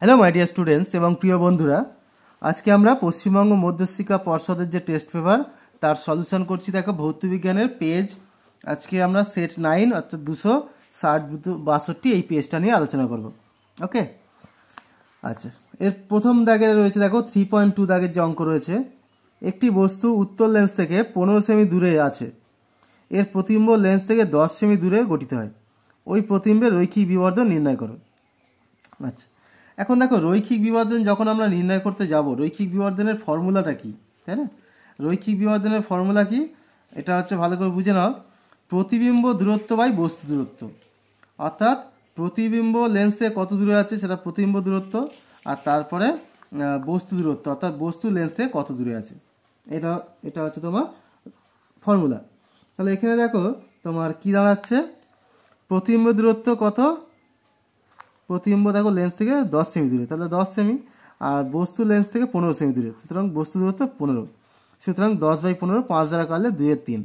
hello my dear students এবং প্রিয় বন্ধুরা আজকে আমরা পশ্চিমবঙ্গ মধ্যস্থিকা পর্ষদের যে টেস্ট পেপার তার সলিউশন করছি দেখো ভৌতবিজ্ঞানের পেজ আজকে আমরা সেট নাইন অর্থাৎ দুশো ষাট বাষট্টি এই পেজটা নিয়ে আলোচনা করব ওকে আচ্ছা এর প্রথম দাগে রয়েছে দেখো থ্রি পয়েন্ট টু দাগের যে অঙ্ক রয়েছে একটি বস্তু উত্তর লেন্স থেকে পনেরো সেমি দূরে আছে এর প্রতিম্ব লেন্স থেকে দশ সেমি দূরে গঠিত হয় ওই প্রতিম্বের রৈখিক বিবর্ধন নির্ণয় করো আচ্ছা এখন দেখো রৈখিক বিবর্ধন যখন আমরা নির্ণয় করতে যাব রৈখিক বিবর্ধনের ফর্মুলাটা কি তাই না রৈখিক বিবর্ধনের ফর্মুলা কি এটা হচ্ছে ভালো করে বুঝে নাও প্রতিবিম্ব দূরত্ব বাই বস্তু দূরত্ব অর্থাৎ প্রতিবিম্ব লেন্সে কত দূরে আছে সেটা প্রতিবিম্ব দূরত্ব আর তারপরে বস্তু দূরত্ব অর্থাৎ বস্তু লেন্সে কত দূরে আছে এটা এটা হচ্ছে তোমার ফর্মুলা তাহলে এখানে দেখো তোমার কি দাঁড়াচ্ছে প্রতিবিম্ব দূরত্ব কত প্রতিবিম্ব দেখো লেন্স থেকে দশ সেমি দূরে তাহলে দশ সেমি আর বস্তু লেন্স থেকে পনেরো সেমি দূরে সুতরাং বস্তু দূরত্ব পনেরো সুতরাং দশ বাই পনেরো পাঁচ দ্বারা কাটলে দুইয়ের তিন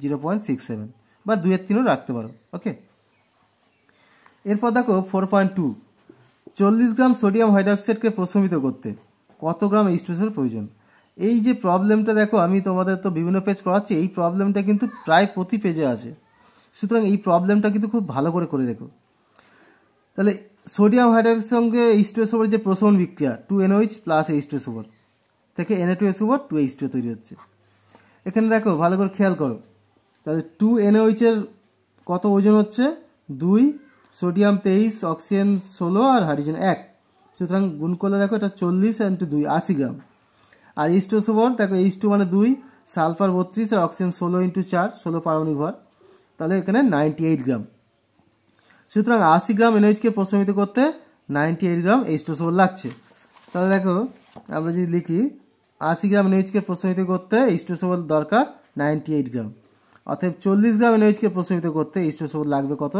জিরো পয়েন্ট সিক্স সেভেন বা দুইয়ের তিনও রাখতে পারো ওকে এরপর দেখো ফোর পয়েন্ট টু চল্লিশ গ্রাম সোডিয়াম হাইড্রক্সাইডকে প্রশমিত করতে কত গ্রাম এইচটুসের প্রয়োজন এই যে প্রবলেমটা দেখো আমি তোমাদের তো বিভিন্ন পেজ করাচ্ছি এই প্রবলেমটা কিন্তু প্রায় প্রতি পেজে আছে সুতরাং এই প্রবলেমটা কিন্তু খুব ভালো করে করে রেখো তাহলে সোডিয়াম হাইড্রাইডের সঙ্গে এইচ টু এসোবর যে প্রসন বিক্রিয়া two NOH plus H two এসোবর থেকে এনএ টু এসোভার টু এইচ টু তৈরি হচ্ছে এখানে দেখো ভালো করে খেয়াল করো তাহলে টু এনওইচের কত ওজন হচ্ছে দুই সোডিয়াম তেইশ অক্সিজেন ষোলো আর হাইড্রোজেন এক সুতরাং গুণ করলে দেখো এটা চল্লিশ ইন্টু দুই আশি গ্রাম আর এইচ টু এসোবর দেখো এইচ টু মানে দুই সালফার বত্রিশ আর অক্সিজেন ষোলো ইন্টু চার ষোলো পারমাণিক ভর তাহলে এখানে নাইনটি এইট গ্রাম সুতরাং আশি গ্রাম এনএইচকে প্রশমিত করতে ninety eight gram H two লাগছে তাহলে দেখো আমরা যদি লিখি আশি গ্রাম এনএইচকে প্রশমিত করতে এইচ টু দরকার নাইনটি এইট গ্রাম অর্থাৎ চল্লিশ গ্রাম এনএইচকে প্রশমিত করতে এইচ টু লাগবে কত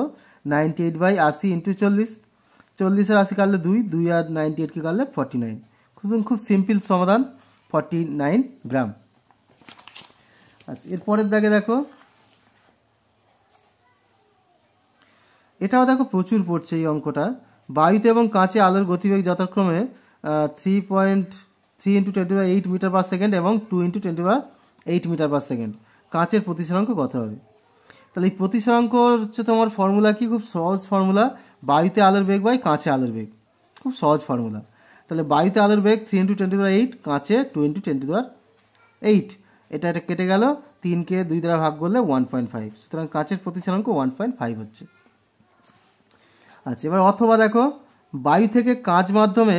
নাইনটি এইট বাই আশি ইন্টু চল্লিশ চল্লিশের আশি কাটলে দুই দুই আর নাইনটি এইটকে কাটলে ফর্টি নাইন খুব সিম্পল সমাধান ফর্টি নাইন গ্রাম আচ্ছা এরপরের দাগে দেখো এটাও দেখো প্রচুর পড়ছে এই অঙ্কটা বায়ুতে এবং কাঁচে আলোর গতিবেগ যথাক্রমে three point three into twenty বা এইট মিটার পার সেকেন্ড এবং টু ইন্টু টোয়েন্টি বা এইট মিটার পার সেকেন্ড কাঁচের প্রতিসরাঙ্ক কত হবে তাহলে এই প্রতিসরাঙ্ক হচ্ছে তোমার ফর্মুলা কি খুব সহজ ফর্মুলা বায়ুতে আলোর বেগ বাই কাঁচে আলোর বেগ খুব সহজ ফর্মুলা তাহলে বায়ুতে আলোর বেগ থ্রি ইন্টু টোয়েন্টি দেওয়ার এইট কাঁচে টু ইন্টু টোয়েন্টি দেওয়ার এইট এটা এটা কেটে গেল তিনকে দুই দ্বারা ভাগ করলে ওয়ান পয়েন্ট ফাইভ সুতরাং কাঁচের প্রতিসরাঙ্ক ওয়ান পয়েন্ট ফাইভ হচ্ছে আচ্ছা এবার অথবা দেখো বায়ু থেকে কাঁচ মাধ্যমে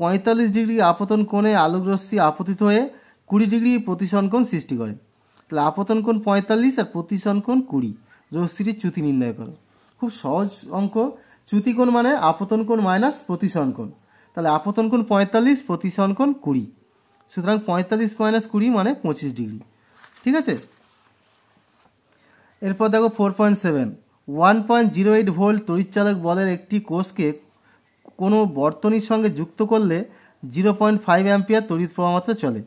পঁয়তাল্লিশ ডিগ্রি আপতন কোণে রশ্মি আপতিত হয়ে কুড়ি ডিগ্রি প্রতিসন কোণ সৃষ্টি করে তাহলে আপতন কোণ পঁয়তাল্লিশ আর কোণ কুড়ি রশ্মিটির চ্যুতি নির্ণয় করো খুব সহজ অঙ্ক চ্যুতি কোণ মানে আপতন কোণ মাইনাস কোণ তাহলে আপতন কোণ পঁয়তাল্লিশ কোণ কুড়ি সুতরাং পঁয়তাল্লিশ মাইনাস কুড়ি মানে পঁচিশ ডিগ্রি ঠিক আছে এরপর দেখো four point seven one point zero eight volt তড়িৎচালক বলের একটি কোষকে কোনো বর্তনীর সঙ্গে যুক্ত করলে জিরো পয়েন্ট ফাইভ অ্যাম্পিয়ার তড়িৎ প্রবাহমাত্রা চলে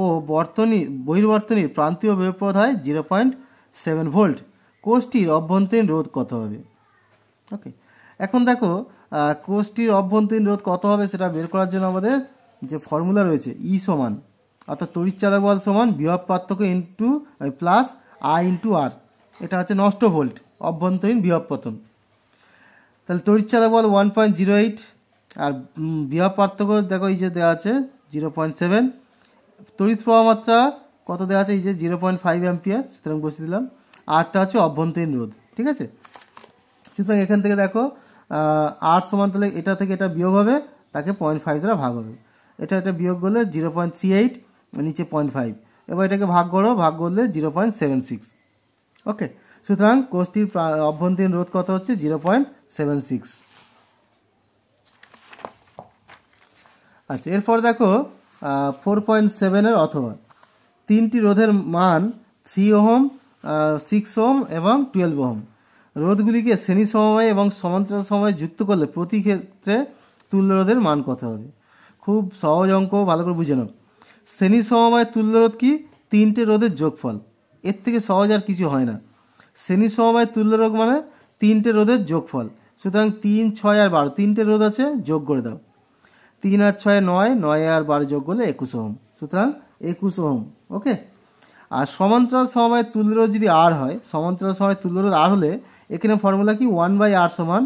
ও বর্তনী বহির্বর্তনীর প্রান্তীয় বেপদ হয় জিরো পয়েন্ট সেভেন ভোল্ট কোষটির অভ্যন্তরীণ রোধ কত হবে ওকে এখন দেখো কোষটির অভ্যন্তরীণ রোধ কত হবে সেটা বের করার জন্য আমাদের যে ফর্মুলা রয়েছে ই e সমান অর্থাৎ তড়িৎচালক বল সমান বিভব পার্থক্য into plus I into R এটা হচ্ছে নষ্ট ভোল্ট অভ্যন্তরীণ বৃহৎ পতন তাহলে তড়িৎচালা বল ওয়ান পয়েন্ট জিরো এইট আর বৃহৎ পার্থক্য দেখো এই যে দেওয়া আছে জিরো পয়েন্ট সেভেন তড়িৎ প্রবাহ মাত্রা কত দেওয়া আছে এই যে জিরো পয়েন্ট ফাইভ অ্যাম্পিয়ার সুতরাং বসে দিলাম আরটা হচ্ছে অভ্যন্তরীণ রোধ ঠিক আছে সুতরাং এখান থেকে দেখো আর সমান তাহলে এটা থেকে এটা বিয়োগ হবে তাকে পয়েন্ট ফাইভ দ্বারা ভাগ হবে এটা এটা বিয়োগ করলে জিরো পয়েন্ট থ্রি এইট নিচে পয়েন্ট ফাইভ এবার এটাকে ভাগ করো ভাগ করলে zero point seven six okay সুতরাং কোষটির অভ্যন্তরীণ রোধ কত হচ্ছে জিরো পয়েন্ট সেভেন সিক্স আচ্ছা এরপর দেখো ফোর পয়েন্ট সেভেনের অথবা তিনটি রোধের মান থ্রি ওহম সিক্স ওহম এবং টুয়েলভ ওহম রোধগুলিকে শ্রেণী সময় এবং সমান্তরাল সময় যুক্ত করলে প্রতি ক্ষেত্রে তুল্য রোধের মান কত হবে খুব সহজ অঙ্ক ভালো করে বুঝে নাও শ্রেণী সমবায় তুল্য রোধ কি তিনটে রোধের যোগফল এর থেকে সহজ আর কিছু হয় না শ্রেণী সমবায় রোগ মানে তিনটে রোদের যোগফল সুতরাং তিন ছয় আর বারো তিনটে রোদ আছে যোগ করে দাও তিন আর ছয় নয় নয় আর বারো যোগ করলে একুশ ওহম সুতরাং একুশ ওহম ওকে আর সমান্তরাল সমবায় রোদ যদি আর হয় সমান্তরাল সমবায় রোদ আর হলে এখানে ফর্মুলা কি ওয়ান বাই আর সমান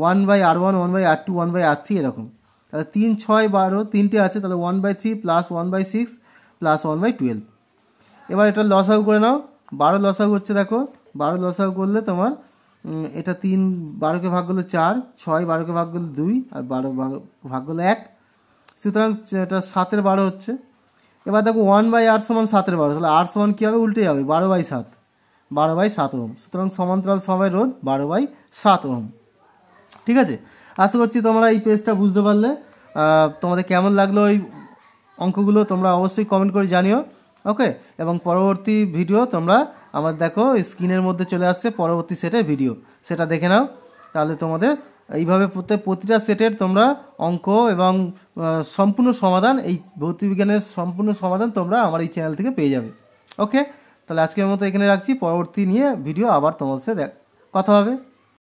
one by R one one by R two one by R three এরকম তাহলে তিন ছয় বারো তিনটে আছে তাহলে one by three plus one by six plus one by twelve এবার এটা লসাগু করে নাও বারো লসাগু হচ্ছে দেখো বারো লসাও করলে তোমার এটা তিন বারোকে ভাগ করলে চার ছয় বারোকে ভাগ করলে দুই আর বারো ভাগ করলে এক সুতরাং এটা সাতের বারো হচ্ছে এবার দেখো ওয়ান বাই আট সমান সাতের বারো তাহলে আট সমান কী হবে উল্টে যাবে বারো বাই সাত বারো বাই সাত ওহম সুতরাং সমান্তরাল সময় রোধ বারো বাই সাত ওহম ঠিক আছে আশা করছি তোমরা এই পেজটা বুঝতে পারলে তোমাদের কেমন লাগলো ওই অঙ্কগুলো তোমরা অবশ্যই কমেন্ট করে জানিও ওকে এবং পরবর্তী ভিডিও তোমরা আবার দেখো স্ক্রিনের মধ্যে চলে আসছে পরবর্তী সেটের ভিডিও সেটা দেখে নাও তাহলে তোমাদের এইভাবে প্রত্যেক প্রতিটা সেটের তোমরা অঙ্ক এবং সম্পূর্ণ সমাধান এই ভৌতিকবিজ্ঞানের সম্পূর্ণ সমাধান তোমরা আমার এই চ্যানেল থেকে পেয়ে যাবে ওকে তাহলে আজকের মতো এখানে রাখছি পরবর্তী নিয়ে ভিডিও আবার তোমার সাথে কথা হবে